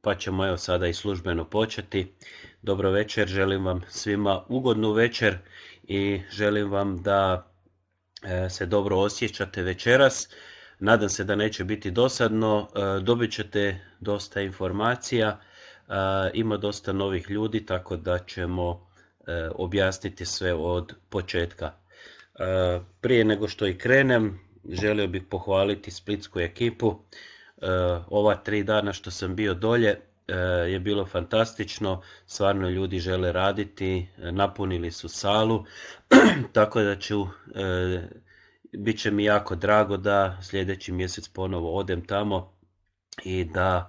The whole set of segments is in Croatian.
pa ćemo evo sada i službeno početi. Dobro večer, želim vam svima ugodnu večer i želim vam da e, se dobro osjećate večeras. Nadam se da neće biti dosadno, e, dobit ćete dosta informacija, e, ima dosta novih ljudi, tako da ćemo objasniti sve od početka. Prije nego što i krenem, želio bih pohvaliti splitsku ekipu Eh, ova tri dana što sam bio dolje eh, je bilo fantastično, stvarno ljudi žele raditi, eh, napunili su salu, tako da ću, bit će mi jako drago da sljedeći mjesec ponovo odem tamo i da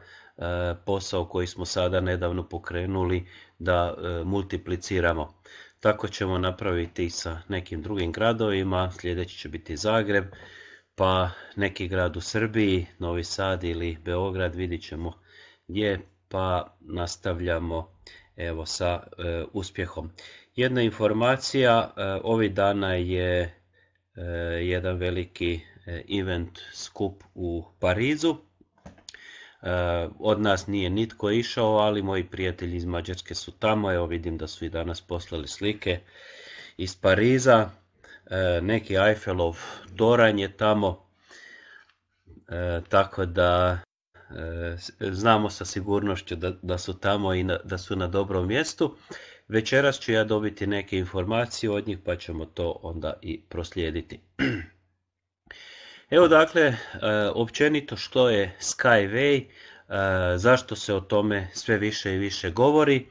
posao koji smo sada nedavno pokrenuli da multipliciramo. Tako ćemo napraviti i sa nekim drugim gradovima, sljedeći će biti Zagreb, pa neki grad u Srbiji, Novi Sad ili Beograd, vidit ćemo gdje, pa nastavljamo evo sa e, uspjehom. Jedna informacija, e, ovih dana je e, jedan veliki e, event skup u Parizu. Od nas nije nitko išao, ali moji prijatelji iz Mađarske su tamo, evo vidim da su i danas poslali slike iz Pariza E, neki Eiffelov Doran je tamo, e, tako da e, znamo sa sigurnošću da, su tamo i da su na dobrom mjestu. Večeras ću ja dobiti neke informacije od njih pa ćemo to onda i proslijediti. Evo dakle, općenito što je Skyway, zašto se o tome sve više i više govori.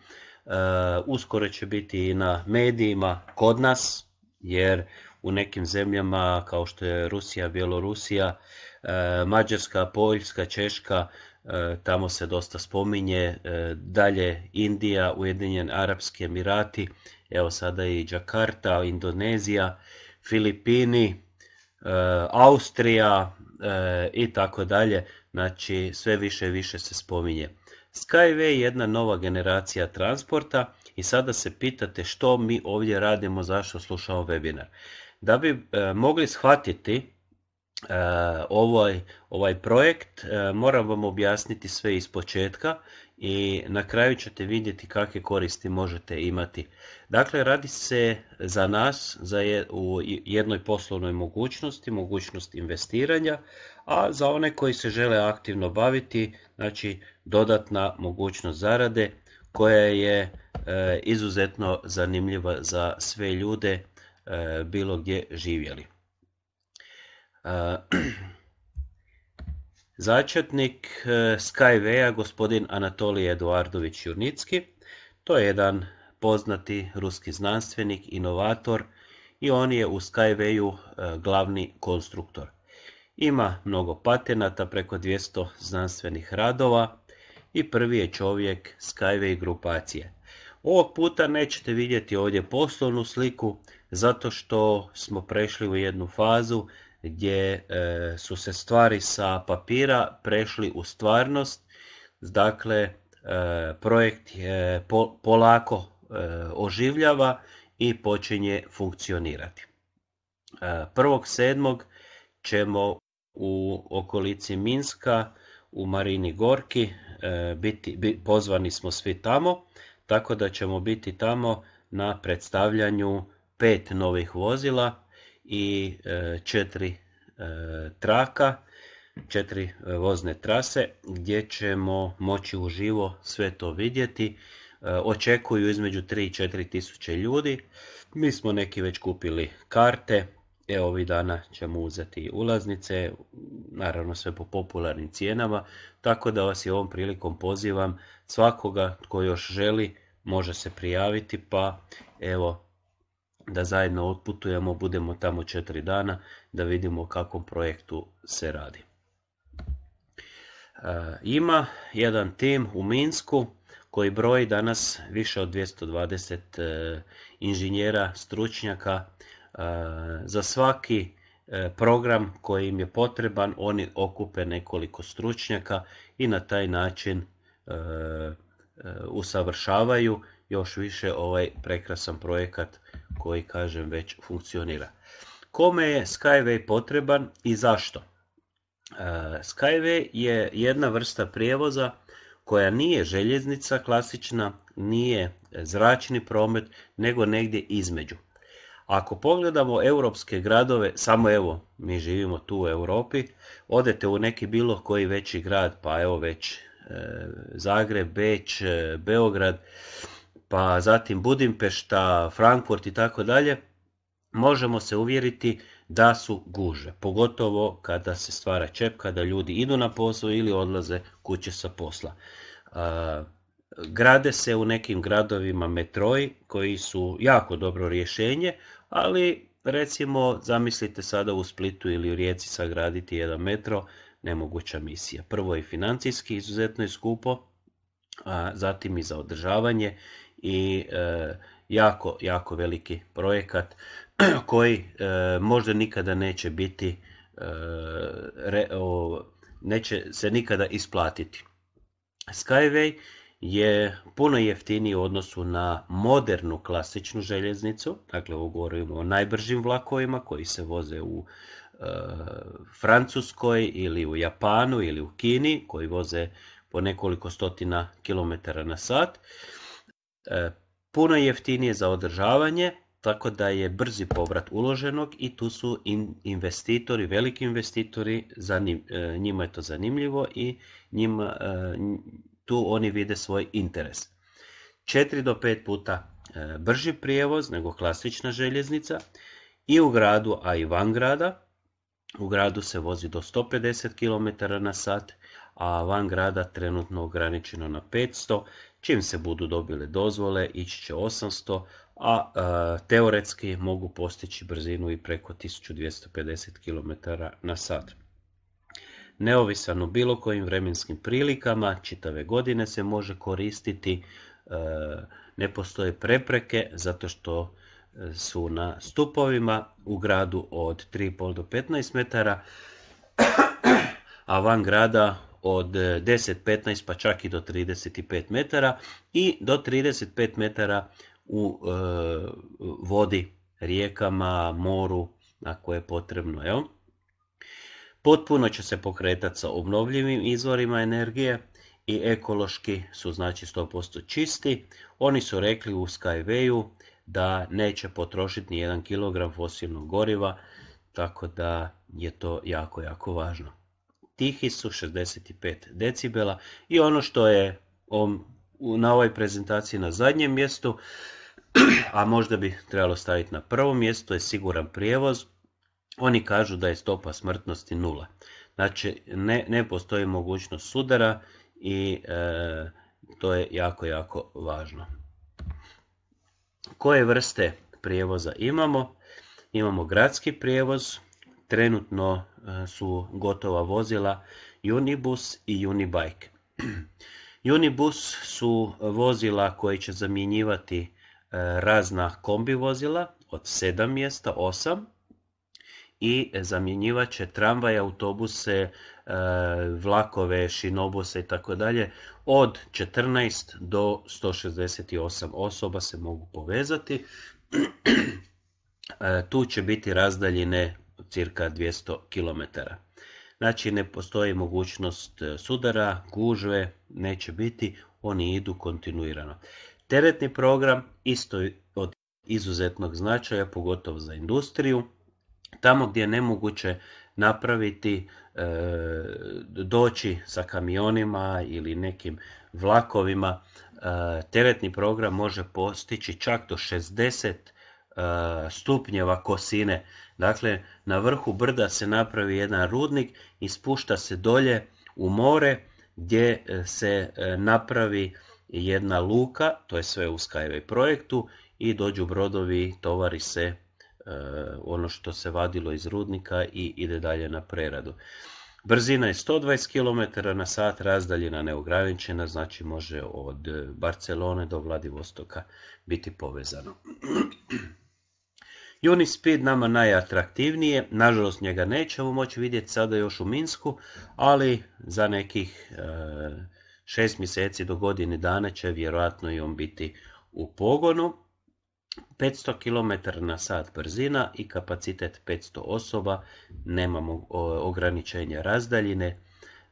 Uskoro će biti i na medijima kod nas, jer u nekim zemljama kao što je Rusija, Bjelorusija, e, Mađarska, Poljska, Češka, e, tamo se dosta spominje, e, dalje Indija, Ujedinjeni Arapski Emirati, evo sada i Đakarta, Indonezija, Filipini, Austrija i tako dalje, znači sve više i više se spominje. Skyway je jedna nova generacija transporta i sada se pitate što mi ovdje radimo, zašto slušamo webinar. Da bi e, mogli shvatiti e, ovaj, ovaj, projekt, e, moram vam objasniti sve iz početka i na kraju ćete vidjeti kakve koristi možete imati. Dakle, radi se za nas za u jednoj poslovnoj mogućnosti, mogućnost investiranja, a za one koji se žele aktivno baviti, znači dodatna mogućnost zarade koja je izuzetno zanimljiva za sve ljude E, bilo gdje živjeli. E, začetnik e, Skyway-a, gospodin Anatolij Eduardović Jurnicki, to je jedan poznati ruski znanstvenik, inovator i on je u Skyway-u glavni konstruktor. Ima mnogo patenata, preko 200 znanstvenih radova i prvi je čovjek Skyway grupacije. Ovog puta nećete vidjeti ovdje poslovnu sliku, zato što smo prešli u jednu fazu gdje e, su se stvari sa papira prešli u stvarnost, dakle e, projekt je polako e, oživljava i počinje funkcionirati. 1.7. ćemo u okolici Minska u Marini Gorki, biti, pozvani smo svi tamo, tako da ćemo biti tamo na predstavljanju pet novih vozila i e, četiri e, traka, četiri e, vozne trase gdje ćemo moći uživo sve to vidjeti. Očekuju između 3 i 4 tisuće ljudi. Mi smo neki već kupili karte, evo ovih dana ćemo uzeti ulaznice, naravno sve po popularnim cijenama, tako da vas i ovom prilikom pozivam svakoga tko još želi može se prijaviti pa evo da zajedno otputujemo, budemo tamo četiri dana, da vidimo o kakvom projektu se radi. E, ima jedan tim u Minsku koji broji danas više od 220 e, inženjera, stručnjaka. E, za svaki program koji im je potreban oni okupe nekoliko stručnjaka i na taj način usavršavaju još više ovaj prekrasan projekat koji kažem već funkcionira. Kome je Skyway potreban i zašto? E, Skyway je jedna vrsta prijevoza koja nije željeznica klasična, nije zračni promet, nego negdje između. Ako pogledamo europske gradove, samo evo, mi živimo tu u Europi, odete u neki bilo koji veći grad, pa evo već e, Zagreb, Beč, e, Beograd, pa zatim Budimpešta, Frankfurt i tako dalje, možemo se uvjeriti da su guže, pogotovo kada se stvara čep, kada ljudi idu na posao ili odlaze kuće sa posla. grade se u nekim gradovima metroji koji su jako dobro rješenje, ali recimo zamislite sada u Splitu ili u Rijeci sagraditi jedan metro, nemoguća misija. Prvo i financijski izuzetno je skupo, a zatim i za održavanje i e, jako, jako veliki projekat koji e, možda nikada neće biti, e, neće se nikada isplatiti. Skyway je puno jeftiniji u odnosu na modernu klasičnu željeznicu, dakle ovo govorimo o najbržim vlakovima koji se voze u Francuskoj ili u Japanu ili u Kini, koji voze po nekoliko stotina kilometara na sat. E, puno jeftinije za održavanje, tako da je brzi povrat uloženog i tu su investitori, veliki investitori, e, njima je to zanimljivo i njima, e, tu oni vide svoj interes. 4 do 5 puta brži prijevoz nego klasična željeznica i u gradu, a i van grada. U gradu se vozi do 150 km na sat, a van grada trenutno ograničeno na 500 Čim se budu dobile dozvole, ići će 800, a e, teoretski mogu postići brzinu i preko 1250 km na sat. Neovisan bilo kojim vremenskim prilikama, čitave godine se može koristiti, e, ne postoje prepreke zato što e, su na stupovima u gradu od 3,5 do 15 metara, a van grada od 10, e, 15 pa čak i do 35 metara i do 35 metara u e, vodi, rijekama, moru koje je potrebno. Potpuno će se pokretati sa obnovljivim izvorima energije i ekološki su znači 100% čisti. Oni su rekli u Skywayu da neće potrošiti ni jedan kilogram fosilnog goriva, tako da je to jako, jako važno tihi su 65 decibela i ono što je na ovoj prezentaciji na zadnjem mjestu, a možda bi trebalo staviti na prvo mjesto, je siguran prijevoz. Oni kažu da je stopa smrtnosti nula. Znači, ne, ne postoji mogućnost sudara i e, to je jako, jako važno. Koje vrste prijevoza imamo? Imamo gradski prijevoz, trenutno e, su gotova vozila Unibus i Unibike. Unibus su vozila koje će zamjenjivati e, razna kombi vozila od 7 mjesta, 8 i zamjenjivat će tramvaje, autobuse, e, vlakove, šinobuse i tako dalje. Od 14 do 168 osoba se mogu povezati. Tu će biti razdaljine cirka 200 km. Znači ne postoji mogućnost e, sudara, gužve, neće biti, oni idu kontinuirano. Teretni program isto od izuzetnog značaja, pogotovo za industriju, tamo gdje je nemoguće napraviti, e, doći sa kamionima ili nekim vlakovima, e, teretni program može postići čak do 60 E, stupnjeva kosine. Dakle, na vrhu brda se napravi jedan rudnik i spušta se dolje u more gdje e, se e, napravi jedna luka, to je sve u Skyway projektu i dođu brodovi, tovari se ono što se vadilo iz rudnika i ide dalje na preradu. Brzina je 120 km na sat, razdaljina neograničena, znači može od e, Barcelone do Vladivostoka biti povezano. Unispeed nama najatraktivnije, nažalost njega nećemo moći vidjeti sada još u Minsku, ali za nekih e, šest mjeseci do godine dana će vjerojatno i on biti u pogonu. 500 km na sat brzina i kapacitet 500 osoba, nemamo ograničenja razdaljine,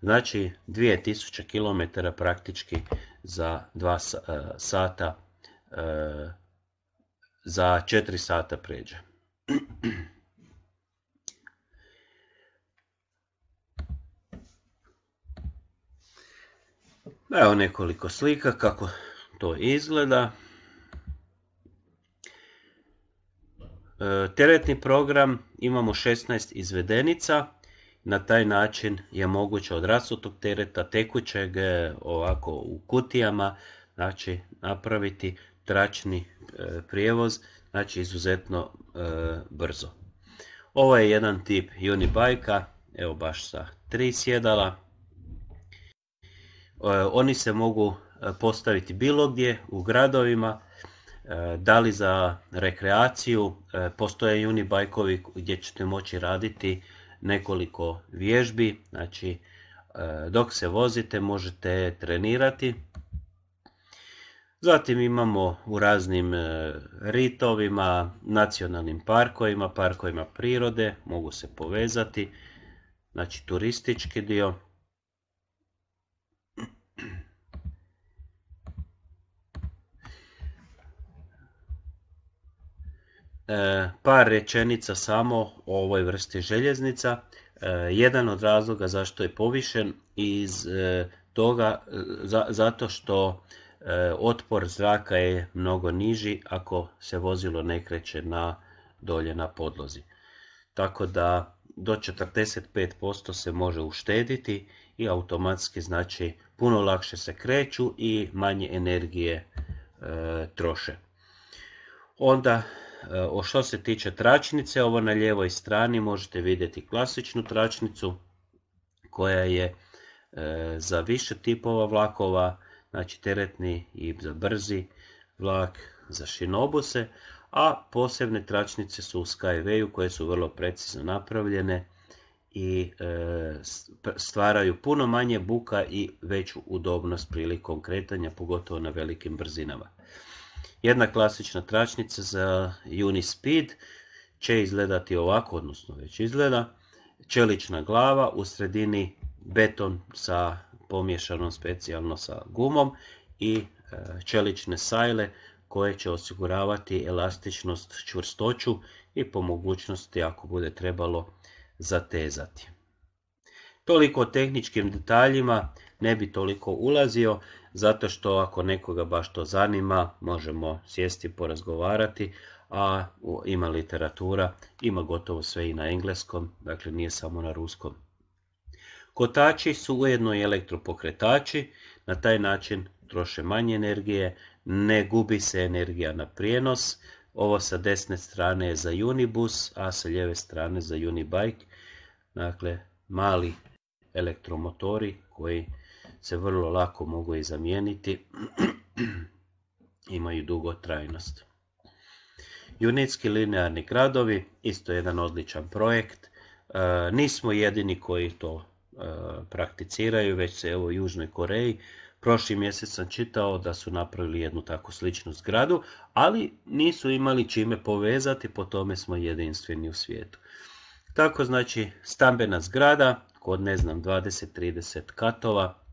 znači 2000 km praktički za 2 e, sata, e, za 4 sata pređe. Evo nekoliko slika kako to izgleda. E, teretni program imamo 16 izvedenica, na taj način je moguće od rasutog tereta tekućeg e, ovako u kutijama znači napraviti tračni e, prijevoz, znači izuzetno brzo. Ovo je jedan tip unibajka, evo baš sa tri sjedala. oni se mogu postaviti bilo gdje u gradovima, E, da li za rekreaciju, e, postoje i bajkovi gdje ćete moći raditi nekoliko vježbi, znači e, dok se vozite možete trenirati. Zatim imamo u raznim ritovima, nacionalnim parkovima, parkovima prirode, mogu se povezati, znači turistički dio. E, par rečenica samo o ovoj vrsti željeznica. E, jedan od razloga zašto je povišen iz e, toga zato što otpor zraka je mnogo niži ako se vozilo ne kreće na dolje na podlozi. Tako da do 45% se može uštediti i automatski znači puno lakše se kreću i manje energije troše. Onda E, o što se tiče tračnice, ovo na lijevoj strani možete vidjeti klasičnu tračnicu koja je e, za više tipova vlakova, znači teretni i za brzi vlak, za šinobuse, a posebne tračnice su u Skyway-u koje su vrlo precizno napravljene i e, stvaraju puno manje buka i veću udobnost prilikom kretanja, pogotovo na velikim brzinama. Jedna klasična tračnica za Unispeed će izgledati ovako, odnosno već izgleda. Čelična glava, u sredini beton sa pomješanom specijalno sa gumom i e, čelične sajle koje će osiguravati elastičnost, čvrstoću i po mogućnosti ako bude trebalo zatezati. Toliko o tehničkim detaljima, ne bi toliko ulazio zato što ako nekoga baš to zanima, možemo sjesti porazgovarati, a ima literatura, ima gotovo sve i na engleskom, dakle nije samo na ruskom. Kotači su ujedno i elektropokretači, na taj način troše manje energije, ne gubi se energija na prijenos, ovo sa desne strane je za Unibus, a sa lijeve strane za Unibike, dakle mali elektromotori koji se vrlo lako mogu i zamijeniti, imaju dugotrajnost. Junitski linearni gradovi, isto jedan odličan projekt. E, nismo jedini koji to e, prakticiraju, već se evo u Južnoj Koreji. Prošli mjesec sam čitao da su napravili jednu tako sličnu zgradu, ali nisu imali čime povezati, po tome smo jedinstveni u svijetu. Tako znači stambena zgrada, kod ne znam 20-30 katova,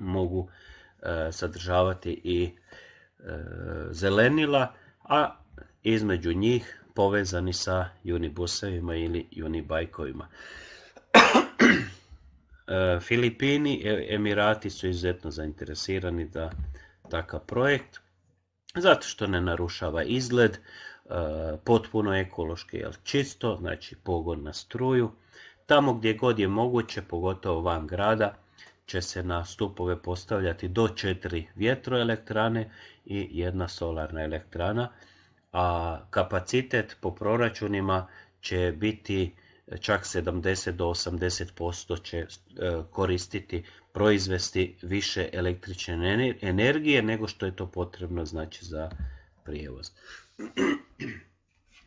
mogu e, sadržavati i e, zelenila, a između njih povezani sa unibusevima ili unibajkovima. E, Filipini, Emirati su izuzetno zainteresirani da takav projekt, zato što ne narušava izgled, potpuno ekološki, jel čisto, znači pogod na struju. Tamo gdje god je moguće, pogotovo van grada, će se na stupove postavljati do četiri vjetroelektrane i jedna solarna elektrana, a kapacitet po proračunima će biti čak 70 do 80% će e, koristiti, proizvesti više električne energije nego što je to potrebno znači za prijevoz.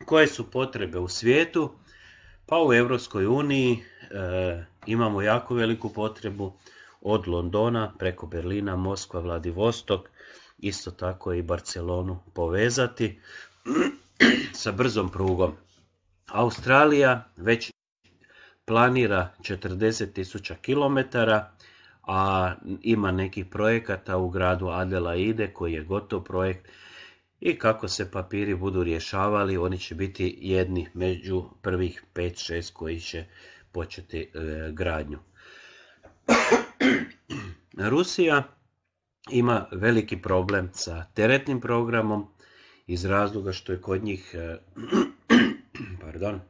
Koje su potrebe u svijetu? Pa u Europskoj uniji e, imamo jako veliku potrebu od Londona preko Berlina, Moskva, Vladivostok, isto tako i Barcelonu povezati sa brzom prugom. Australija već planira 40.000 km, a ima nekih projekata u gradu Adelaide koji je gotov projekt i kako se papiri budu rješavali, oni će biti jedni među prvih 5-6 koji će početi e, gradnju. Rusija ima veliki problem sa teretnim programom iz razloga što je kod njih eh, pardon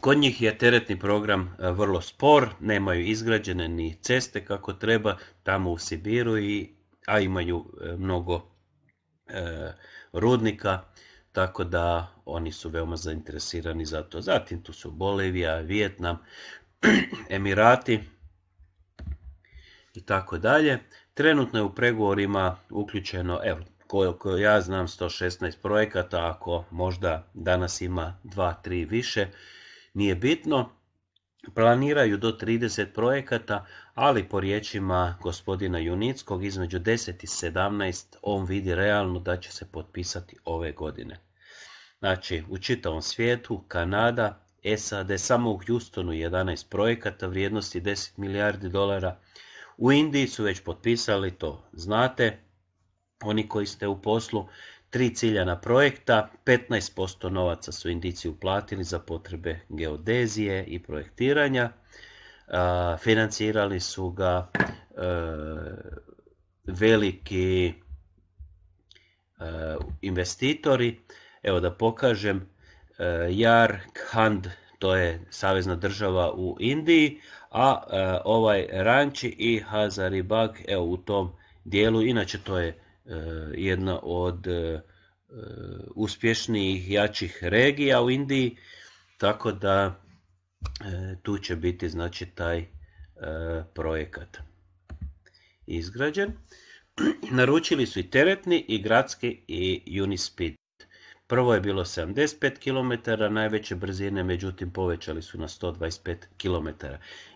Kod njih je teretni program eh, vrlo spor, nemaju izgrađene ni ceste kako treba tamo u Sibiru, a imaju eh, mnogo rudnika tako da oni su veoma zainteresirani za to. Zatim tu su Bolivija, Vijetnam, Emirati i tako dalje. Trenutno je u pregovorima uključeno, evo, koliko ja znam, 116 projekata, ako možda danas ima 2-3 više, nije bitno. Planiraju do 30 projekata, ali po riječima gospodina Junickog između 10 i 17 on vidi realno da će se potpisati ove godine. Znači, u čitavom svijetu, Kanada, SAD, samo u Houstonu 11 projekata vrijednosti 10 milijardi dolara. U Indiji su već potpisali to. Znate, oni koji ste u poslu, tri ciljana projekta, 15% novaca su indici uplatili za potrebe geodezije i projektiranja, financirali su ga e, veliki e, investitori, evo da pokažem, e, Jar Khand, to je savezna država u Indiji, a ovaj Ranči i Hazaribag, evo u tom dijelu, inače to je E, jedna od e, e, uspješnijih, jačih regija u Indiji, tako da tu će biti znači taj projekat izgrađen. Naručili su i teretni, i gradski, i Unispeed. Prvo je bilo 75 km, najveće brzine, međutim povećali su na 125 km.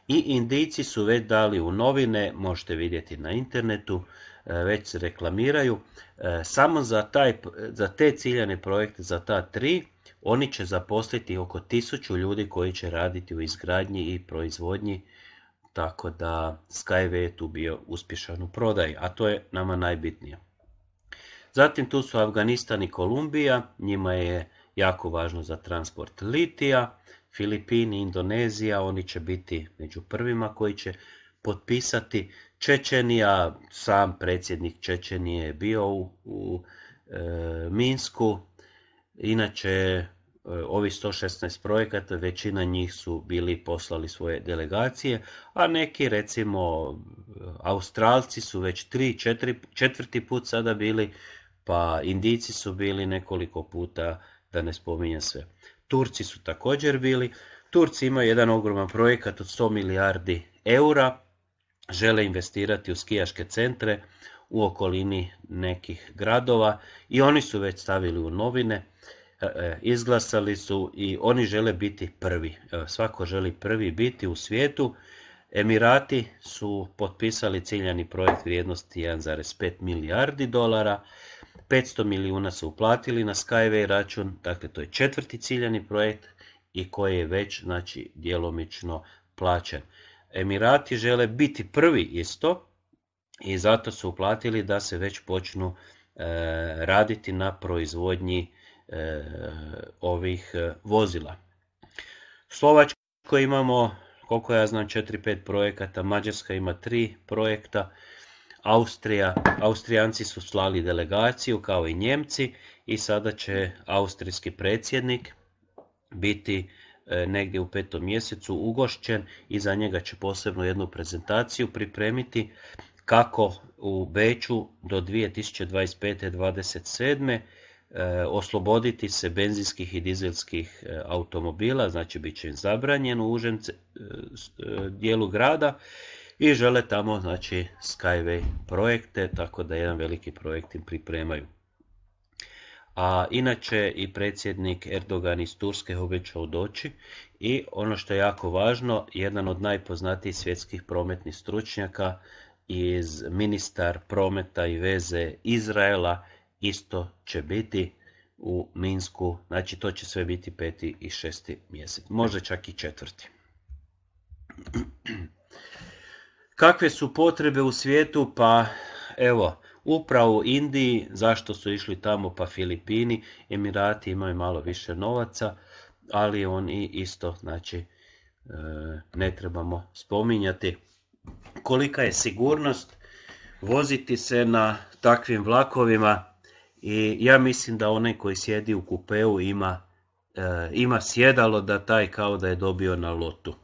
I Indijci su već dali u novine, možete vidjeti na internetu, E, već se reklamiraju. E, samo za, taj, za te ciljane projekte, za ta tri, oni će zaposliti oko tisuću ljudi koji će raditi u izgradnji i proizvodnji, tako da Skyway je tu bio uspješan u prodaji, a to je nama najbitnije. Zatim tu su Afganistan i Kolumbija, njima je jako važno za transport litija, Filipini, Indonezija, oni će biti među prvima koji će potpisati. Čečenija, sam predsjednik Čečenije je bio u, u e, Minsku. Inače, e, ovi 116 projekata, većina njih su bili poslali svoje delegacije, a neki recimo Australci su već tri, četiri, četvrti put sada bili, pa Indijci su bili nekoliko puta, da ne spominjem sve. Turci su također bili. Turci imaju jedan ogroman projekat od 100 milijardi eura, žele investirati u skijaške centre u okolini nekih gradova i oni su već stavili u novine, e, e, izglasali su i oni žele biti prvi. E, svako želi prvi biti u svijetu. Emirati su potpisali ciljani projekt vrijednosti 1,5 milijardi dolara. 500 milijuna su uplatili na Skyway račun, dakle to je četvrti ciljani projekt i koji je već znači, djelomično plaćen. Emirati žele biti prvi isto i zato su uplatili da se već počnu e, raditi na proizvodnji e, ovih e, vozila. Slovačko imamo, koliko ja znam, 4-5 projekata, Mađarska ima 3 projekta, Austrija, Austrijanci su slali delegaciju kao i Njemci i sada će austrijski predsjednik biti E, negdje u petom mjesecu ugošćen i za njega će posebno jednu prezentaciju pripremiti kako u Beću do 2025. 27 e, osloboditi se benzinskih i dizelskih e, automobila, znači bit će im zabranjeno u užem dijelu grada i žele tamo znači Skyway projekte, tako da jedan veliki projekt im pripremaju a inače i predsjednik Erdogan iz Turske obećao doći i ono što je jako važno, jedan od najpoznatijih svjetskih prometnih stručnjaka iz ministar prometa i veze Izraela isto će biti u Minsku, znači to će sve biti peti i šesti mjesec, možda čak i četvrti. Kakve su potrebe u svijetu? Pa evo, upravo Indiji, zašto su išli tamo pa Filipini, Emirati imaju malo više novaca, ali oni isto znači, e, ne trebamo spominjati. Kolika je sigurnost voziti se na takvim vlakovima i ja mislim da onaj koji sjedi u kupeu ima, e, ima sjedalo da taj kao da je dobio na lotu.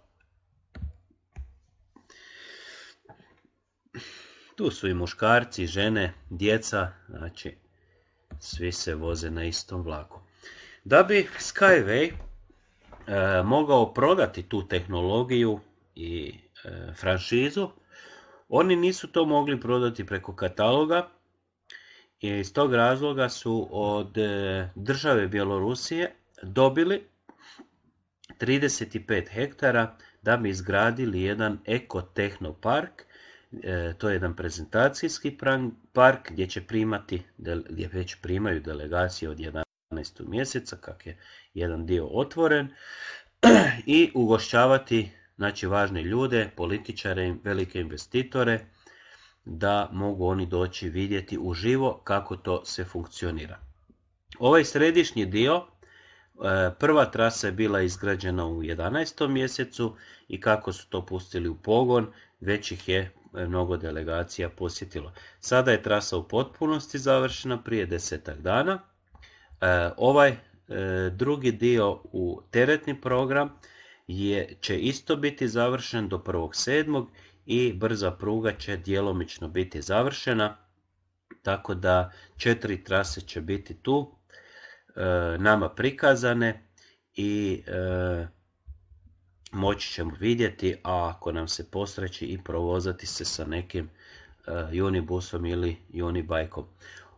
Tu su i muškarci, žene, djeca, znači svi se voze na istom vlaku. Da bi Skyway e, mogao prodati tu tehnologiju i e, franšizu, oni nisu to mogli prodati preko kataloga i iz tog razloga su od e, države Bjelorusije dobili 35 hektara da bi izgradili jedan ekotehnopark E, to je jedan prezentacijski park gdje će primati, gdje već primaju delegacije od 11. mjeseca, kak je jedan dio otvoren, i ugošćavati znači, važne ljude, političare, velike investitore, da mogu oni doći vidjeti uživo kako to se funkcionira. Ovaj središnji dio, e, prva trasa je bila izgrađena u 11. mjesecu i kako su to pustili u pogon, već ih je mnogo delegacija posjetilo. Sada je trasa u potpunosti završena prije desetak dana. E, ovaj e, drugi dio u teretni program je, će isto biti završen do 1.7. i brza pruga će djelomično biti završena. Tako da četiri trase će biti tu e, nama prikazane i moći ćemo vidjeti, a ako nam se posreći i provozati se sa nekim Unibusom eh, ili Unibajkom.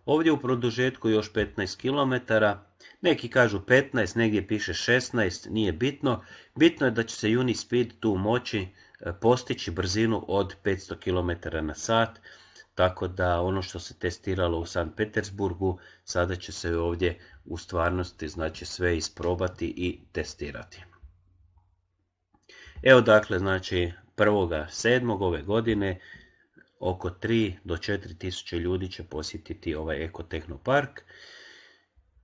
Ovdje u produžetku još 15 km, neki kažu 15, negdje piše 16, nije bitno. Bitno je da će se Unispeed tu moći eh, postići brzinu od 500 km na sat, tako da ono što se testiralo u San Petersburgu, sada će se ovdje u stvarnosti znači sve isprobati i testirati. Evo dakle, znači, 1.7. ove godine oko 3 do 4 tisuće ljudi će posjetiti ovaj park.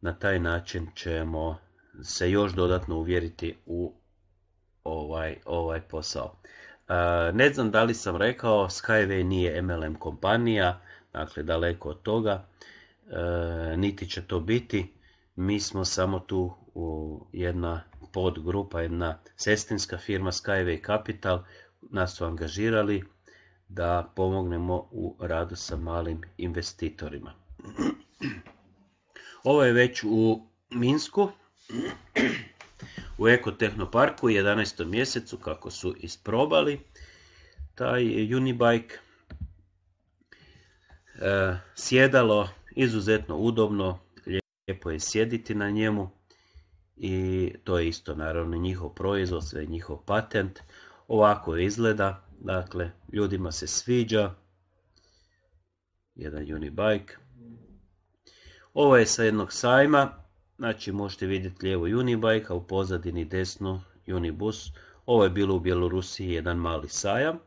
Na taj način ćemo se još dodatno uvjeriti u ovaj, ovaj posao. Ne znam da li sam rekao, Skyway nije MLM kompanija, dakle daleko od toga, e, niti će to biti. Mi smo samo tu u jedna pod grupa jedna sestinska firma Skyway Capital, nas su angažirali da pomognemo u radu sa malim investitorima. Ovo je već u Minsku, u u 11. mjesecu, kako su isprobali taj Unibike. E, sjedalo izuzetno udobno, lijepo je sjediti na njemu i to je isto naravno njihov proizvod, sve njihov patent. Ovako izgleda, dakle ljudima se sviđa, jedan unibike. Ovo je sa jednog sajma, znači možete vidjeti lijevo unibike, a u pozadini desno unibus. Ovo je bilo u Bjelorusiji jedan mali sajam.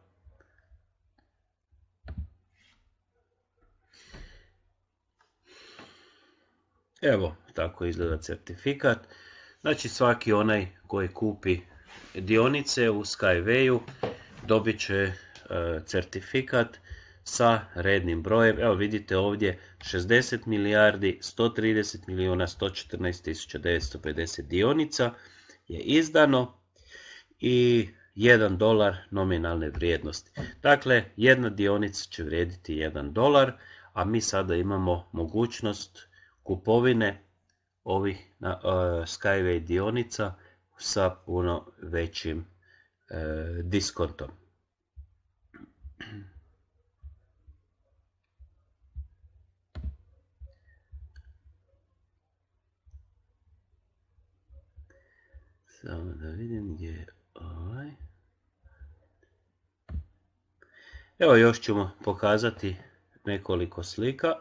Evo, tako izgleda certifikat. Znači svaki onaj koji kupi dionice u Skywayu dobit će e, certifikat sa rednim brojem. Evo vidite ovdje 60 milijardi 130 milijuna 114 950 dionica je izdano i 1 dolar nominalne vrijednosti. Dakle, jedna dionica će vrijediti 1 dolar, a mi sada imamo mogućnost kupovine ovih na, e, Skyway dionica sa puno većim e, diskontom. Samo da vidim gdje je ovaj. Evo još ćemo pokazati nekoliko slika.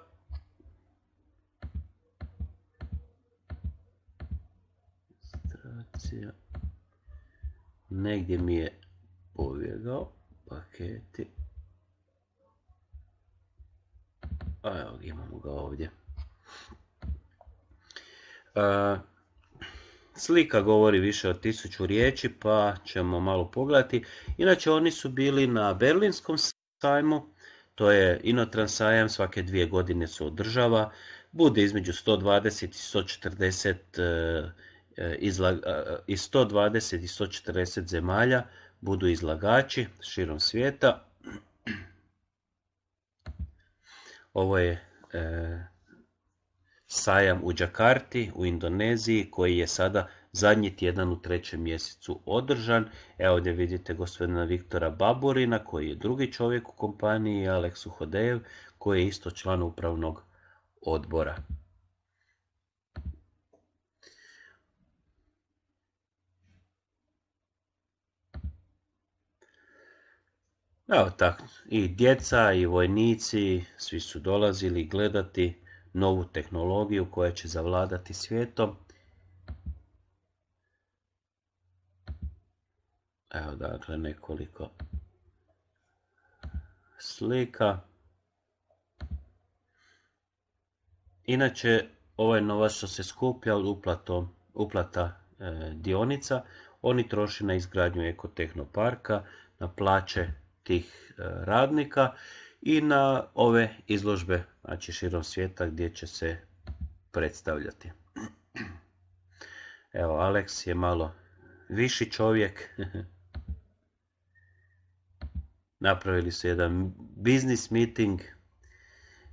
Negdje mi je pobjegao paketi. A evo imamo ga ovdje. slika govori više od tisuću riječi pa ćemo malo pogledati. Inače oni su bili na Berlinskom sajmu. To je inotrans sajam, svake dvije godine su održava. Bude između 120 i 140 E, iz 120 e, i 140 zemalja budu izlagači širom svijeta. Ovo je e, sajam u Đakarti u Indoneziji koji je sada zadnji tjedan u trećem mjesecu održan. Evo ovdje vidite gospodina Viktora Baborina koji je drugi čovjek u kompaniji Aleksu Hodejev koji je isto član upravnog odbora. i djeca i vojnici, svi su dolazili gledati novu tehnologiju koja će zavladati svijetom. Evo dakle nekoliko slika. Inače, ovaj novac što se skuplja od uplata e, dionica, oni troše na izgradnju ekotehnoparka, na plaće tih e, radnika i na ove izložbe znači širom svijeta gdje će se predstavljati. Evo, Alex je malo viši čovjek. Napravili su jedan biznis meeting.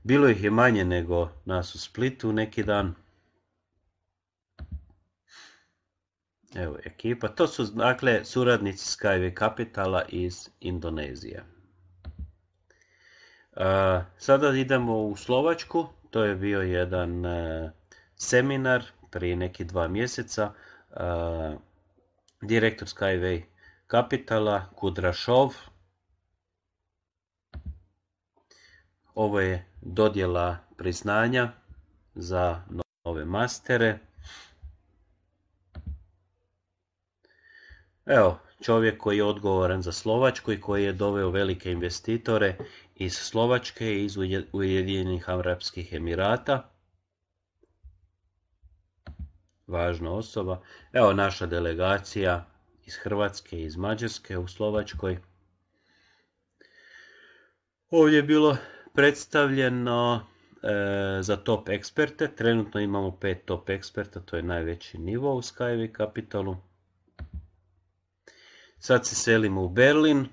Bilo ih je manje nego nas u Splitu neki dan. Evo ekipa, to su dakle suradnici Skyway Capitala iz Indonezije. sada idemo u Slovačku, to je bio jedan e, seminar prije neki dva mjeseca. E, direktor Skyway Capitala, Kudrašov. Ovo je dodjela priznanja za nove mastere. Evo, čovjek koji je odgovoran za Slovačku i koji je doveo velike investitore iz Slovačke i iz Ujedinjenih Arabskih Emirata. Važna osoba. Evo naša delegacija iz Hrvatske, i iz Mađarske u Slovačkoj. Ovdje je bilo predstavljeno e, za top eksperte. Trenutno imamo pet top eksperta, to je najveći nivo u Skyway Capitalu. Sad se selimo u Berlin.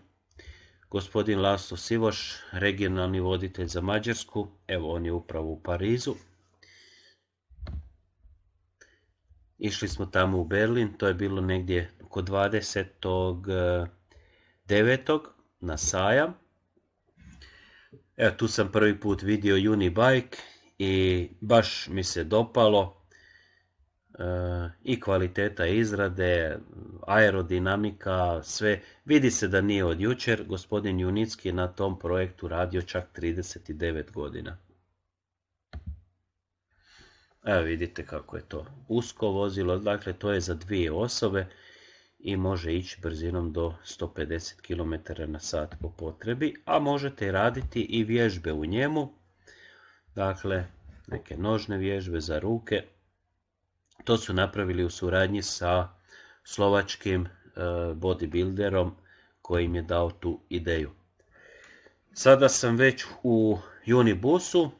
Gospodin Laslo Sivoš, regionalni voditelj za Mađarsku, evo on je upravo u Parizu. Išli smo tamo u Berlin, to je bilo negdje oko 29. na sajam. Evo tu sam prvi put vidio Unibike i baš mi se dopalo. E, i kvaliteta izrade, aerodinamika, sve. Vidi se da nije od jučer, gospodin Junicki je na tom projektu radio čak 39 godina. Evo vidite kako je to usko vozilo, dakle to je za dvije osobe i može ići brzinom do 150 km na sat po potrebi, a možete raditi i vježbe u njemu, dakle neke nožne vježbe za ruke, to su napravili u suradnji sa slovačkim e, bodybuilderom koji im je dao tu ideju. Sada sam već u Unibusu.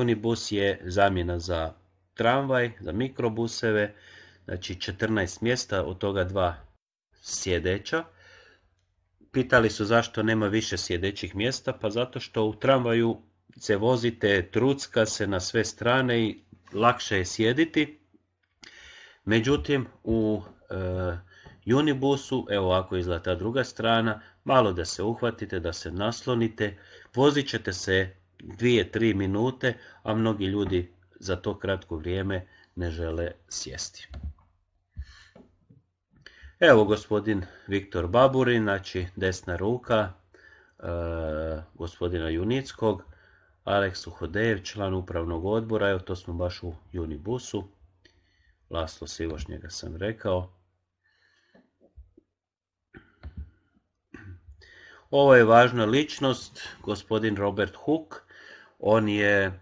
Unibus je zamjena za tramvaj, za mikrobuseve, znači 14 mjesta, od toga dva sjedeća. Pitali su zašto nema više sjedećih mjesta, pa zato što u tramvaju se vozite, trucka se na sve strane i lakše je sjediti Međutim, u e, Unibusu, evo ovako izgleda ta druga strana, malo da se uhvatite, da se naslonite, vozit ćete se 2-3 minute, a mnogi ljudi za to kratko vrijeme ne žele sjesti. Evo gospodin Viktor Baburin, znači desna ruka e, gospodina Junickog, Aleksu Hodejev, član upravnog odbora, evo to smo baš u Unibusu, Laslo Sivošnjega sam rekao. Ovo je važna ličnost, gospodin Robert Hook. On je e,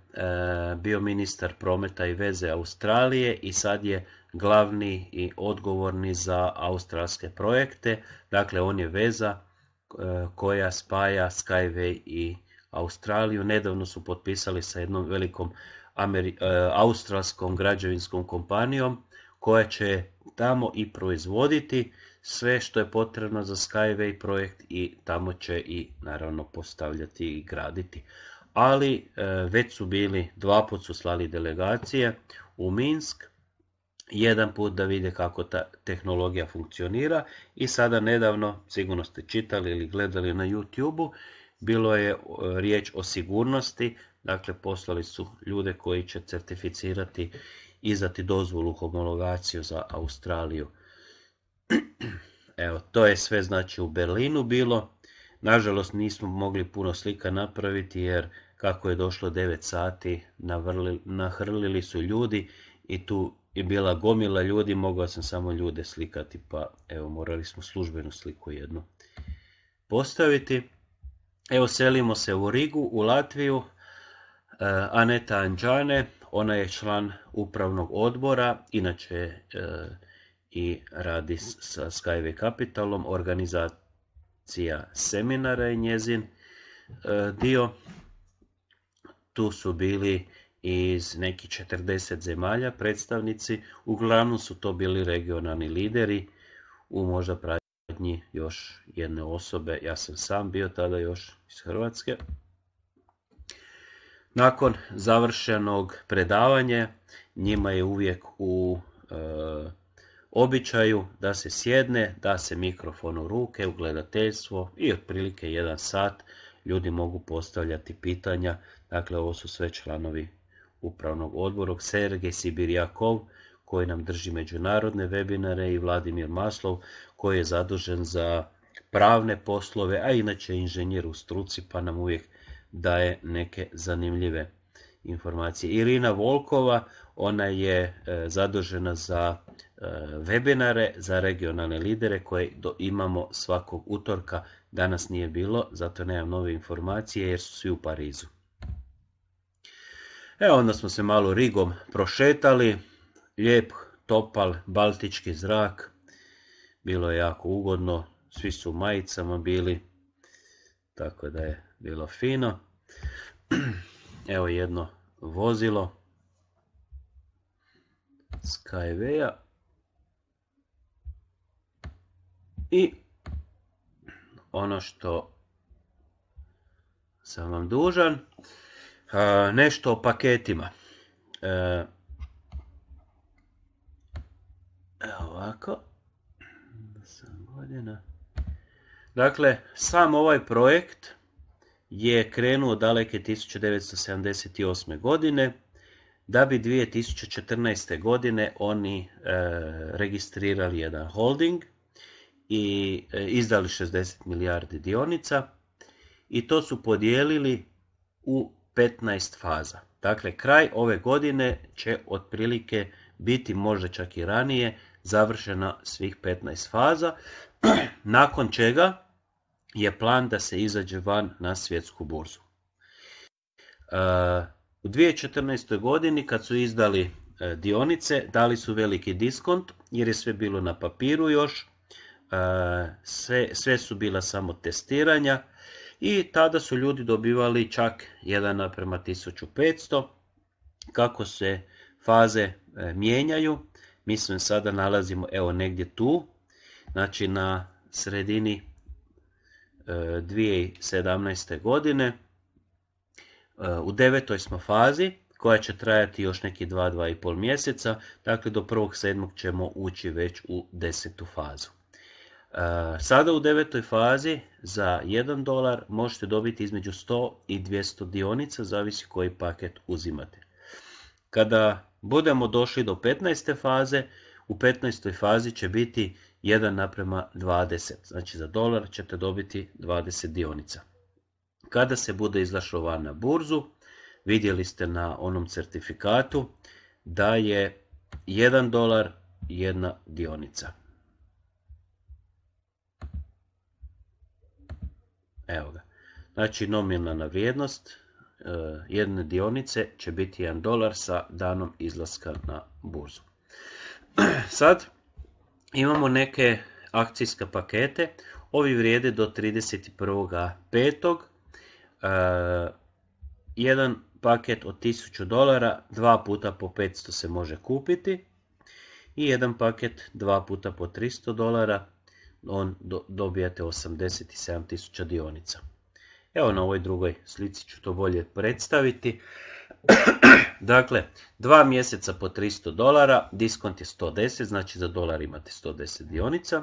bio ministar prometa i veze Australije i sad je glavni i odgovorni za australske projekte. Dakle, on je veza e, koja spaja Skyway i Australiju. Nedavno su potpisali sa jednom velikom Ameri e, australskom građevinskom kompanijom koja će tamo i proizvoditi sve što je potrebno za Skyway projekt i tamo će i naravno postavljati i graditi. Ali e, već su bili, dva put su slali delegacije u Minsk, jedan put da vide kako ta tehnologija funkcionira i sada nedavno, sigurno ste čitali ili gledali na youtube bilo je e, riječ o sigurnosti Dakle, poslali su ljude koji će certificirati, izdati dozvolu homologaciju za Australiju. Evo, to je sve znači u Berlinu bilo. Nažalost nismo mogli puno slika napraviti jer kako je došlo 9 sati nahrlili su ljudi i tu je bila gomila ljudi, mogao sam samo ljude slikati pa evo morali smo službenu sliku jednu postaviti. Evo selimo se u Rigu, u Latviju, E, Aneta Anđane, ona je član upravnog odbora, inače e, i radi sa Skyway Capitalom, organizacija seminara je njezin e, dio. Tu su bili iz nekih 40 zemalja predstavnici, uglavnom su to bili regionalni lideri, u možda pravi još jedne osobe, ja sam sam bio tada još iz Hrvatske. Nakon završenog predavanja njima je uvijek u e, običaju da se sjedne, da se mikrofon u ruke, u gledateljstvo i otprilike jedan sat ljudi mogu postavljati pitanja. Dakle, ovo su sve članovi upravnog odbora. Sergej Sibirjakov koji nam drži međunarodne webinare i Vladimir Maslov koji je zadužen za pravne poslove, a inače inženjer u struci pa nam uvijek daje neke zanimljive informacije. Irina Volkova, ona je e, zadužena za e, webinare za regionalne lidere koje imamo svakog utorka. Danas nije bilo, zato nemam nove informacije jer su svi u Parizu. E onda smo se malo rigom prošetali, lijep, topal, baltički zrak, bilo je jako ugodno, svi su u majicama bili, tako da je bilo fino. Evo jedno vozilo Skyway-a. I ono što sam vam dužan, nešto o paketima. E, evo ovako. Dakle, sam ovaj projekt je krenuo daleke 1978. godine, da bi 2014. godine oni e, registrirali jedan holding i e, izdali 60 milijardi dionica i to su podijelili u 15 faza. Dakle, kraj ove godine će otprilike biti možda čak i ranije završena svih 15 faza, nakon čega je plan da se izađe van na svjetsku burzu. E, u 2014. godini kad su izdali e, dionice, dali su veliki diskont jer je sve bilo na papiru još, e, sve, sve su bila samo testiranja i tada su ljudi dobivali čak 1 naprema 1500 kako se faze mijenjaju. Mislim sada nalazimo evo negdje tu, znači na sredini 2017. godine. E, u devetoj smo fazi koja će trajati još neki 2-2,5 mjeseca, dakle do 1.7. ćemo ući već u desetu fazu. E, sada u devetoj fazi za 1 dolar možete dobiti između 100 i 200 dionica, zavisi koji paket uzimate. Kada budemo došli do 15. faze, u 15. fazi će biti 1 naprema 20. Znači za dolar ćete dobiti 20 dionica. Kada se bude izlašovana van na burzu, vidjeli ste na onom certifikatu da je 1 dolar jedna dionica. Evo ga. Znači nominalna vrijednost eh, jedne dionice će biti 1 dolar sa danom izlaska na burzu. Sad Imamo neke akcijske pakete, ovi vrijede do 31.5. E, jedan paket od 1000 dolara, dva puta po 500 se može kupiti i jedan paket dva puta po 300 dolara, on dobijate 87.000 dionica. Evo na ovoj drugoj slici ću to bolje predstaviti dakle, dva mjeseca po 300 dolara, diskont je 110, znači za dolar imate 110 dionica.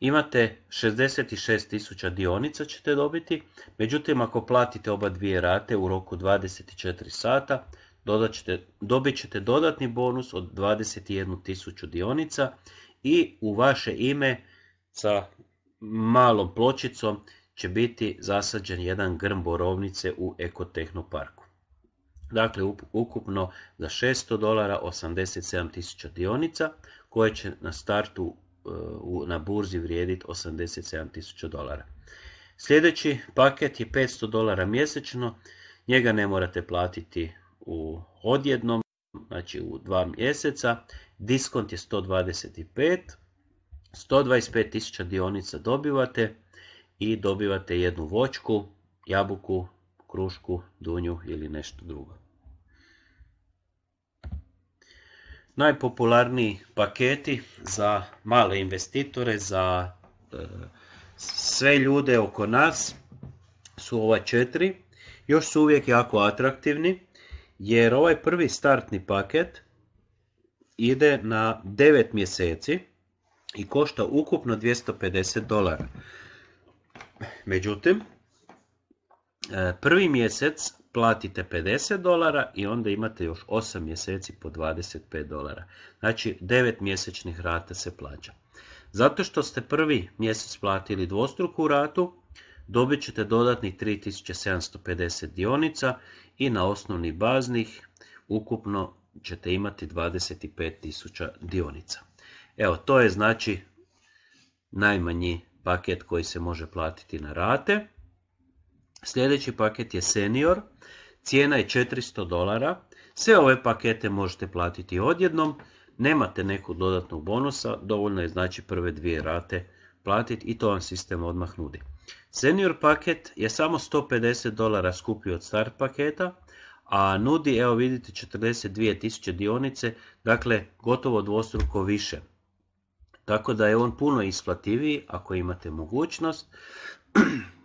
Imate 66.000 dionica ćete dobiti, međutim ako platite oba dvije rate u roku 24 sata, dobit ćete dodatni bonus od 21.000 dionica i u vaše ime sa malom pločicom će biti zasađen jedan grm borovnice u Ekotehnoparku. Dakle, ukupno za 600 dolara tisuća dionica koje će na startu eh, na burzi vrijediti tisuća dolara. Sljedeći paket je 500 dolara mjesečno, njega ne morate platiti u odjednom, znači u dva mjeseca. Diskont je 125, tisuća dionica dobivate i dobivate jednu vočku, jabuku, krušku, dunju ili nešto drugo. Najpopularniji paketi za male investitore, za e, sve ljude oko nas su ova četiri. Još su uvijek jako atraktivni jer ovaj prvi startni paket ide na 9 mjeseci i košta ukupno 250 dolara. Međutim, E, prvi mjesec platite 50 dolara i onda imate još 8 mjeseci po 25 dolara. Znači 9 mjesečnih rata se plaća. Zato što ste prvi mjesec platili dvostruku ratu, dobit ćete dodatnih 3750 dionica i na osnovni baznih ukupno ćete imati 25.000 dionica. Evo, to je znači najmanji paket koji se može platiti na rate. Sljedeći paket je senior, cijena je 400 dolara. Sve ove pakete možete platiti odjednom, nemate nekog dodatnog bonusa, dovoljno je znači prve dvije rate platiti i to vam sistem odmah nudi. Senior paket je samo 150 dolara skuplji od start paketa, a nudi, evo vidite, 42.000 dionice, dakle gotovo dvostruko više. Tako da je on puno isplativiji ako imate mogućnost.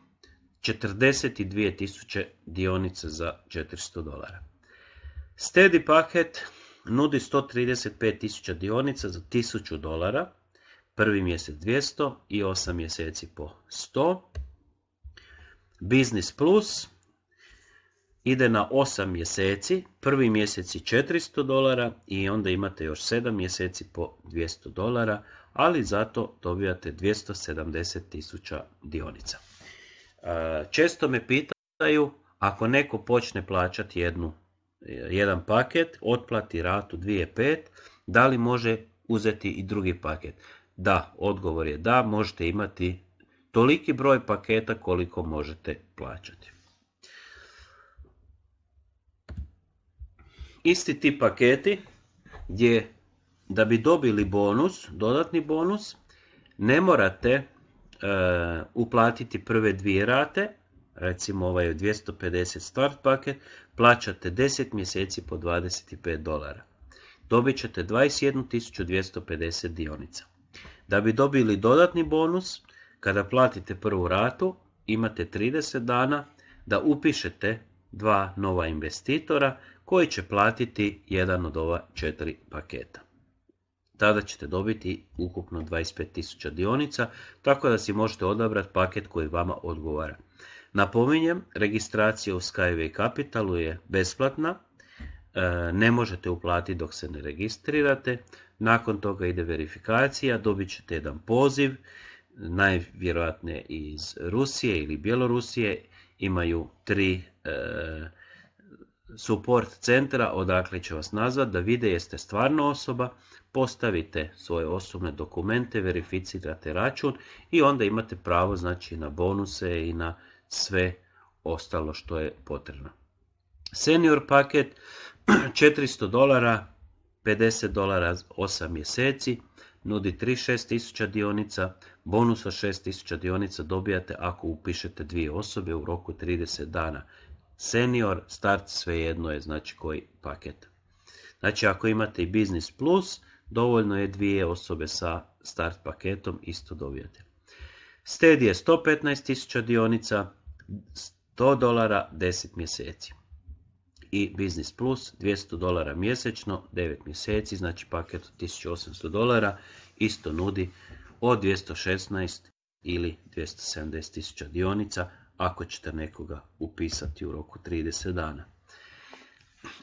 42.000 dionica za 400 dolara. Steady paket nudi 135.000 dionica za 1000 dolara, prvi mjesec 200 i 8 mjeseci po 100. Business Plus ide na 8 mjeseci, prvi mjeseci 400 dolara i onda imate još 7 mjeseci po 200 dolara, ali zato dobijate 270.000 dionica. E, često me pitaju ako neko počne plaćati jednu, jedan paket, otplati ratu 2.5, da li može uzeti i drugi paket? Da, odgovor je da, možete imati toliki broj paketa koliko možete plaćati. Isti ti paketi gdje da bi dobili bonus, dodatni bonus, ne morate Eh, uplatiti prve dvije rate, recimo ovaj 250 start paket, plaćate 10 mjeseci po 25 dolara. Dobit ćete 21.250 dionica. Da bi dobili dodatni bonus, kada platite prvu ratu, imate 30 dana da upišete dva nova investitora koji će platiti jedan od ova četiri paketa tada ćete dobiti ukupno 25.000 dionica, tako da si možete odabrati paket koji vama odgovara. Napominjem, registracija u Skyway Capitalu je besplatna, e, ne možete uplatiti dok se ne registrirate, nakon toga ide verifikacija, dobit ćete jedan poziv, najvjerojatnije iz Rusije ili Bjelorusije, imaju tri e, support centra odakle će vas nazvat da vide jeste stvarno osoba, postavite svoje osobne dokumente, verificirate račun i onda imate pravo znači na bonuse i na sve ostalo što je potrebno. Senior paket 400 dolara, 50 dolara 8 mjeseci, nudi 36.000 dionica, bonus od 6.000 dionica dobijate ako upišete dvije osobe u roku 30 dana. Senior, start, svejedno je znači koji paket. Znači ako imate i Business Plus, dovoljno je dvije osobe sa start paketom isto dobijate. Sted je 115.000 dionica, 100 dolara 10 mjeseci. I Business Plus 200 dolara mjesečno, 9 mjeseci, znači paket od 1800 dolara, isto nudi od 216 ili 270.000 dionica ako ćete nekoga upisati u roku 30 dana.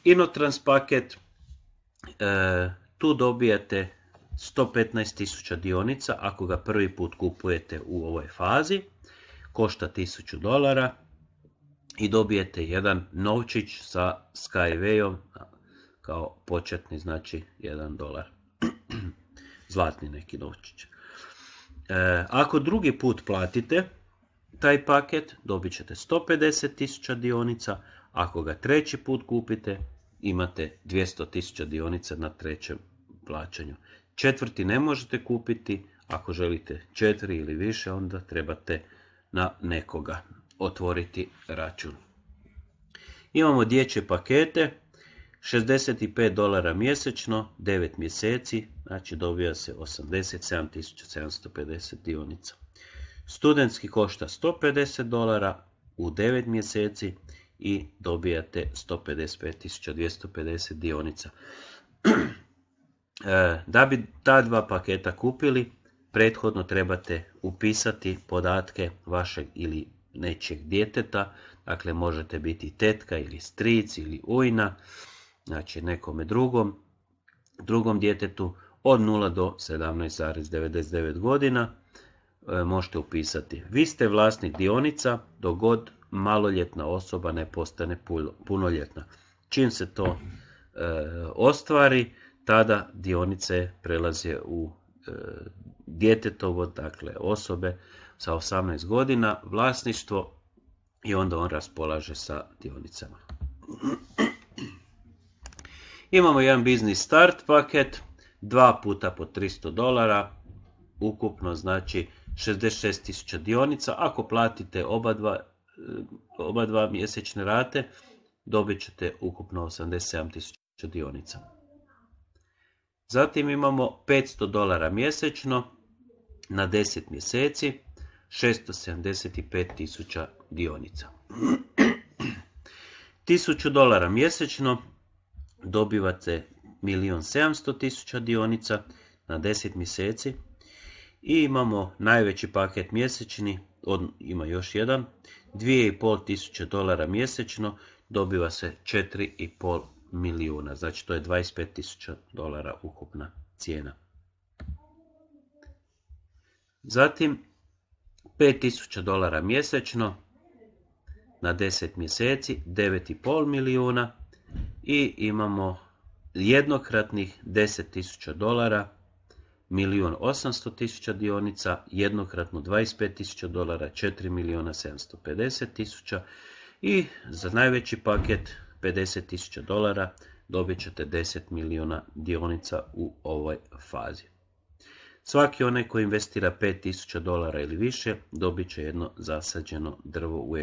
Inotrans paket e, tu dobijate 115.000 dionica ako ga prvi put kupujete u ovoj fazi. Košta 1000 dolara i dobijete jedan novčić sa Skywayom kao početni, znači 1 dolar. Zlatni neki novčić. E, ako drugi put platite taj paket, dobit ćete 150.000 dionica. Ako ga treći put kupite, imate 200.000 dionica na trećem plaćanju. Četvrti ne možete kupiti, ako želite četiri ili više, onda trebate na nekoga otvoriti račun. Imamo dječje pakete, 65 dolara mjesečno, 9 mjeseci, znači dobija se 87.750 dionica. Studentski košta 150 dolara u 9 mjeseci i dobijate 155.250 dionica. E, da bi ta dva paketa kupili, prethodno trebate upisati podatke vašeg ili nečeg djeteta, dakle možete biti tetka ili stric ili ujna, znači nekome drugom, drugom djetetu od 0 do 17,99 godina e, možete upisati. Vi ste vlasnik dionica dogod god maloljetna osoba ne postane punoljetna. Čim se to e, ostvari, tada dionice prelaze u djetetovo, e, dakle osobe sa 18 godina, vlasništvo i onda on raspolaže sa dionicama. Imamo jedan biznis start paket, dva puta po 300 dolara, ukupno znači 66.000 dionica. Ako platite oba dva, e, oba dva mjesečne rate, dobit ćete ukupno 87.000 dionica. Zatim imamo 500 dolara mjesečno na 10 mjeseci, 675 tisuća dionica. 1000 dolara mjesečno dobivate 1.700.000 tisuća dionica na 10 mjeseci i imamo najveći paket mjesečni, od ima još jedan, 2.500 dolara mjesečno dobiva se 4.5 milijuna. Znači to je 25.000 dolara ukupna cijena. Zatim 5.000 dolara mjesečno na 10 mjeseci 9,5 milijuna i imamo jednokratnih 10.000 dolara milijun 800 tisuća dionica, jednokratno 25.000 dolara, 4 milijuna 750 tisuća i za najveći paket 50.000 dolara dobit ćete 10 milijuna dionica u ovoj fazi. Svaki onaj koji investira 5000 dolara ili više dobit će jedno zasađeno drvo u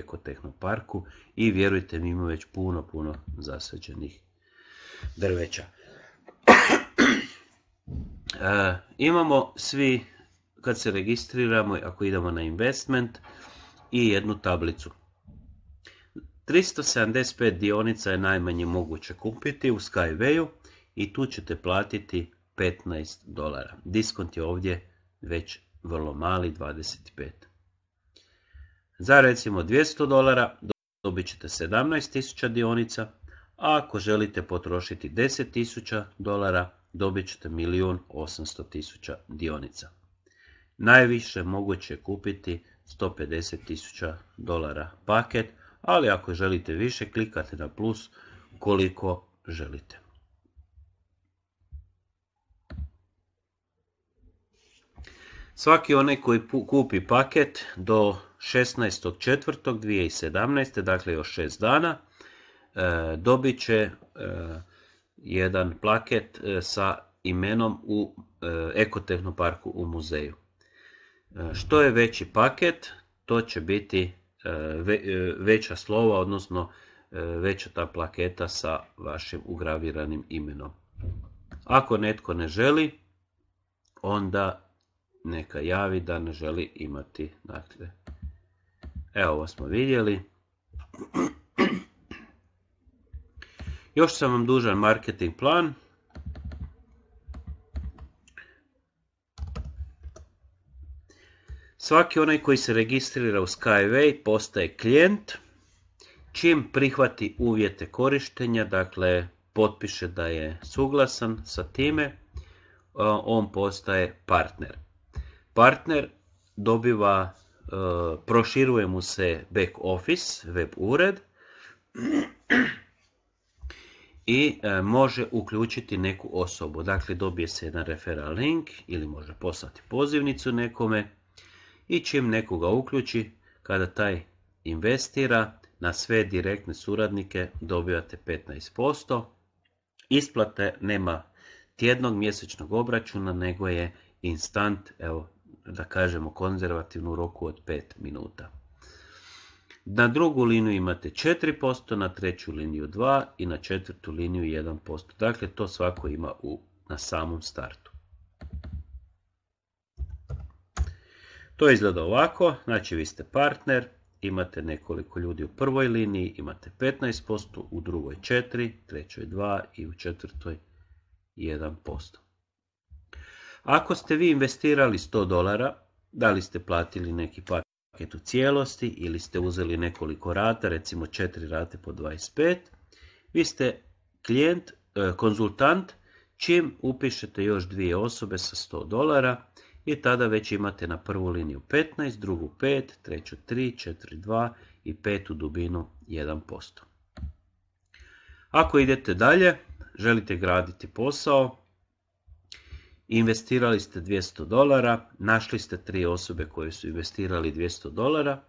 parku. i vjerujte mi ima već puno, puno zasađenih drveća. E, imamo svi, kad se registriramo, ako idemo na investment, i jednu tablicu. 375 dionica je najmanje moguće kupiti u Skywayu i tu ćete platiti 15 dolara. Diskont je ovdje već vrlo mali, 25. Za recimo 200 dolara dobit ćete 17.000 dionica, a ako želite potrošiti 10.000 dolara dobit ćete 1.800.000 dionica. Najviše moguće je kupiti 150.000 dolara paket, ali ako želite više klikate na plus koliko želite. Svaki onaj koji kupi paket do 16.4.2017. dakle još 6 dana, e, dobit će e, jedan plaket e, sa imenom u Ekotehnoparku u muzeju. Što je veći paket, to će biti E, e, veća slova, odnosno e, veća ta plaketa sa vašim ugraviranim imenom. Ako netko ne želi, onda neka javi da ne želi imati. Dakle, evo ovo smo vidjeli. Još sam vam dužan marketing plan. Svaki onaj koji se registrira u Skyway postaje klijent, čim prihvati uvjete korištenja, dakle potpiše da je suglasan sa time, e, on postaje partner. Partner dobiva, e, proširuje mu se back office, web ured i e, može uključiti neku osobu. Dakle, dobije se jedan referral link ili može poslati pozivnicu nekome i čim nekoga uključi, kada taj investira, na sve direktne suradnike dobivate 15%. Isplate nema tjednog mjesečnog obračuna, nego je instant, evo, da kažemo konzervativnu roku od 5 minuta. Na drugu liniju imate 4%, na treću liniju 2% i na četvrtu liniju 1%. Dakle, to svako ima u, na samom startu. To izgleda ovako, znači vi ste partner, imate nekoliko ljudi u prvoj liniji, imate 15%, u drugoj 4, trećoj 2 i u četvrtoj 1%. Ako ste vi investirali 100 dolara, da li ste platili neki paket u cijelosti ili ste uzeli nekoliko rata, recimo 4 rate po 25, vi ste klijent, e, konzultant, čim upišete još dvije osobe sa 100 dolara i tada već imate na prvu liniju 15, drugu 5, treću 3, 4, 2 i petu dubinu 1%. Ako idete dalje, želite graditi posao, investirali ste 200 dolara, našli ste tri osobe koje su investirali 200 dolara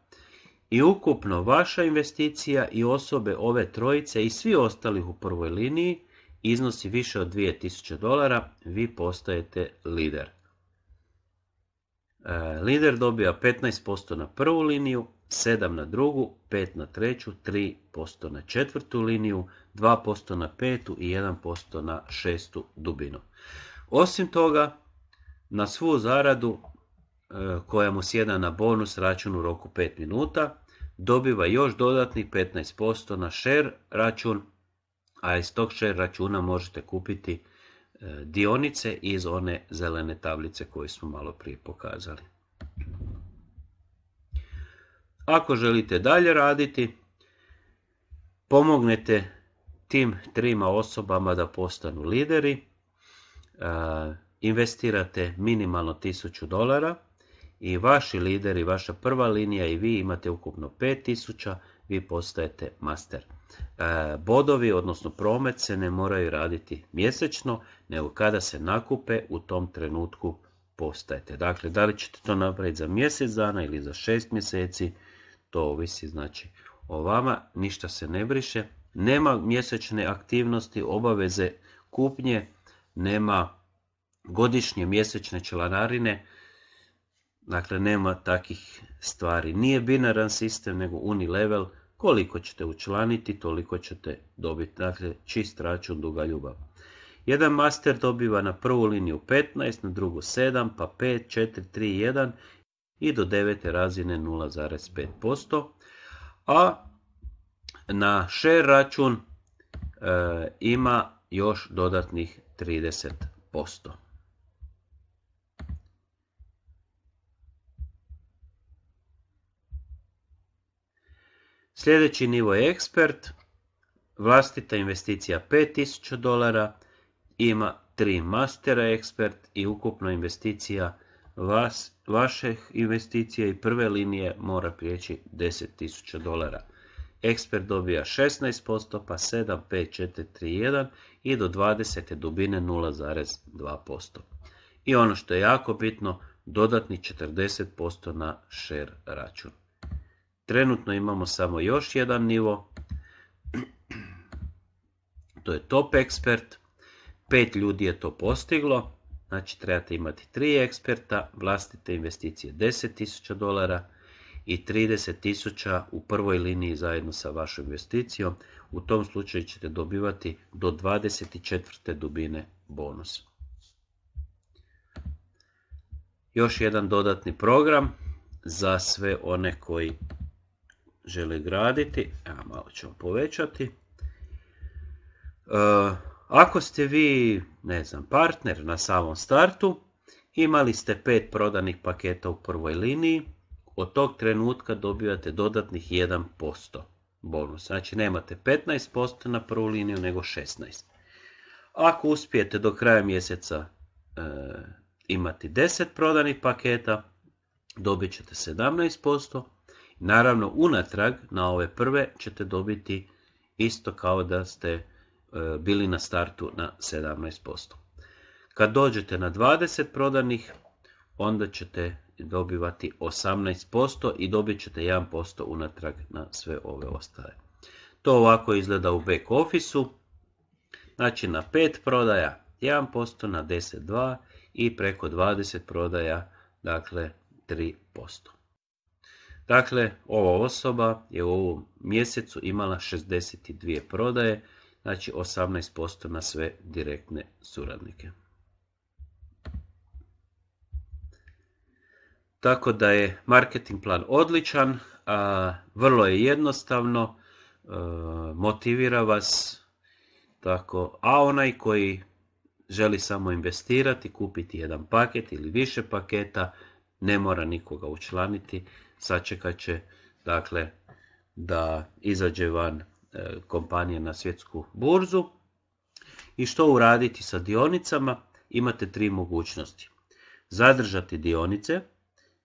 i ukupno vaša investicija i osobe ove trojice i svi ostalih u prvoj liniji iznosi više od 2000 dolara, vi postajete lider. E, lider dobija 15% na prvu liniju, 7 na drugu, 5 na treću, 3% na četvrtu liniju, 2% na petu i 1% na šestu dubinu. Osim toga, na svu zaradu e, koja mu sjeda na bonus račun u roku 5 minuta, dobiva još dodatnih 15% na share račun, a iz tog share računa možete kupiti E, dionice iz one zelene tablice koje smo malo prije pokazali. Ako želite dalje raditi, pomognete tim trima osobama da postanu lideri, e, investirate minimalno 1000 dolara i vaši lideri, vaša prva linija i vi imate ukupno 5000, vi postajete master. E, bodovi, odnosno promet, se ne moraju raditi mjesečno, nego kada se nakupe u tom trenutku postajete. Dakle, da li ćete to napraviti za mjesec dana ili za šest mjeseci, to ovisi znači o vama, ništa se ne briše. Nema mjesečne aktivnosti, obaveze kupnje, nema godišnje mjesečne članarine, dakle nema takih stvari. Nije binaran sistem nego unilevel, koliko ćete učlaniti, toliko ćete dobiti. Dakle, čist račun duga ljubav. Jedan master dobiva na prvu liniju 15, na drugu 7, pa 5, 4, 3, 1 i do devete razine 0,5%. A na share račun e, ima još dodatnih 30%. Sljedeći nivo je ekspert, vlastita investicija 5000 dolara, ima 3 mastera ekspert i ukupna investicija vas, vaših investicija i prve linije mora prijeći 10.000 dolara. Ekspert dobija 16%, pa 7, 5, 4, 3, 1 i do 20. dubine 0,2%. I ono što je jako bitno, dodatni 40% na share račun. Trenutno imamo samo još jedan nivo. To je top ekspert. Pet ljudi je to postiglo. Znači trebate imati tri eksperta, vlastite investicije 10.000 dolara i 30.000 u prvoj liniji zajedno sa vašom investicijom. U tom slučaju ćete dobivati do 24. dubine bonus. Još jedan dodatni program za sve one koji žele graditi. Evo, malo ćemo povećati. E, ako ste vi, ne znam, partner na samom startu, imali ste pet prodanih paketa u prvoj liniji, od tog trenutka dobivate dodatnih 1% bonus. Znači nemate 15% na prvu liniju, nego 16%. Ako uspijete do kraja mjeseca e, imati 10 prodanih paketa, dobit ćete 17%, Naravno, unatrag na ove prve ćete dobiti isto kao da ste e, bili na startu na 17%. Kad dođete na 20 prodanih, onda ćete dobivati 18% i dobit ćete 1% unatrag na sve ove ostale. To ovako izgleda u back office-u, Znači na 5 prodaja 1%, na 10 2 i preko 20 prodaja dakle 3%. Dakle, ova osoba je u ovom mjesecu imala 62 prodaje, znači 18% na sve direktne suradnike. Tako da je marketing plan odličan, vrlo je jednostavno, e, motivira vas, tako, a onaj koji želi samo investirati, kupiti jedan paket ili više paketa, ne mora nikoga učlaniti, sačekat će dakle, da izađe van e, kompanija na svjetsku burzu. I što uraditi sa dionicama? Imate tri mogućnosti. Zadržati dionice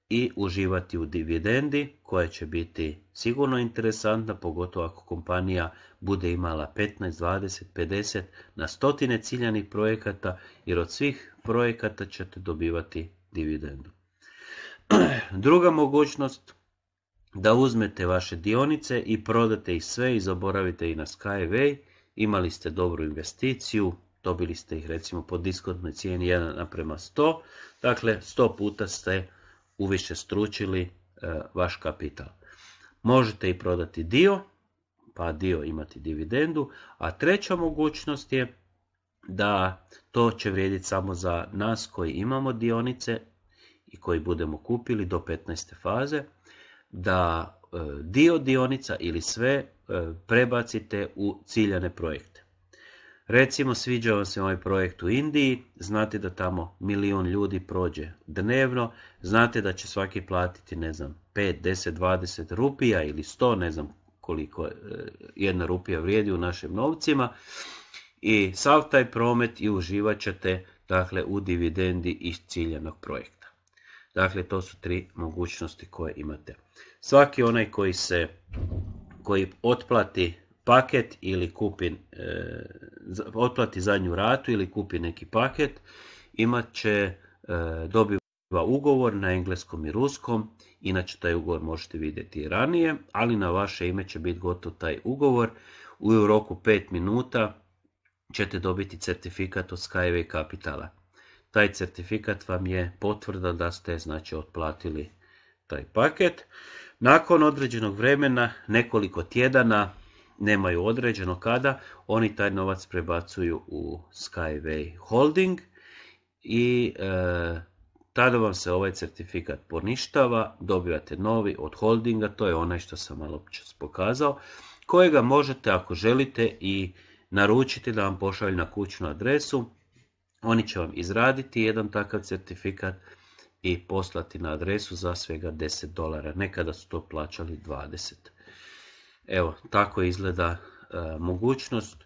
i uživati u dividendi koja će biti sigurno interesantna, pogotovo ako kompanija bude imala 15, 20, 50 na stotine ciljanih projekata, jer od svih projekata ćete dobivati dividendu. Druga mogućnost da uzmete vaše dionice i prodate ih sve i zaboravite i na Skyway. Imali ste dobru investiciju, dobili ste ih recimo po diskontnoj cijeni 1 naprema 100. Dakle, 100 puta ste uviše stručili e, vaš kapital. Možete i prodati dio, pa dio imati dividendu. A treća mogućnost je da to će vrijediti samo za nas koji imamo dionice koji budemo kupili do 15. faze, da e, dio dionica ili sve e, prebacite u ciljane projekte. Recimo sviđa vam se ovaj projekt u Indiji, znate da tamo milion ljudi prođe dnevno, znate da će svaki platiti ne znam 5, 10, 20 rupija ili 100, ne znam koliko e, jedna rupija vrijedi u našim novcima i sav taj promet i uživat ćete dakle, u dividendi iz ciljanog projekta. Dakle, to su tri mogućnosti koje imate. Svaki onaj koji se koji otplati paket ili kupi, e, otplati zadnju ratu ili kupi neki paket, imat će, e, dobiva ugovor na engleskom i ruskom, inače taj ugovor možete vidjeti i ranije, ali na vaše ime će biti gotov taj ugovor. U roku 5 minuta ćete dobiti certifikat od Skyway Capitala. Taj certifikat vam je potvrda da ste znači otplatili taj paket. Nakon određenog vremena, nekoliko tjedana, nemaju određeno kada, oni taj novac prebacuju u Skyway Holding i e, tada vam se ovaj certifikat poništava, dobivate novi od holdinga, to je onaj što sam malo čas pokazao, kojega možete ako želite i naručiti da vam pošalju na kućnu adresu, oni će vam izraditi jedan takav certifikat i poslati na adresu za svega 10 dolara. Nekada su to plaćali 20. Evo, tako izgleda e, mogućnost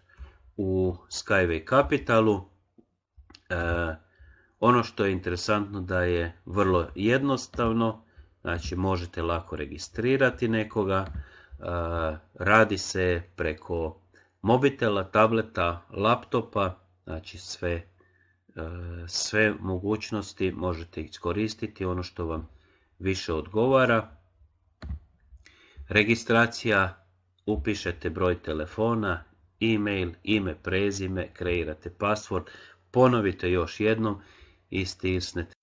u Skyway Capitalu. E, ono što je interesantno da je vrlo jednostavno, znači možete lako registrirati nekoga, e, radi se preko mobitela, tableta, laptopa, znači sve E, sve mogućnosti možete iskoristiti ono što vam više odgovara. Registracija, upišete broj telefona, e-mail, ime, prezime, kreirate password, ponovite još jednom i stisnete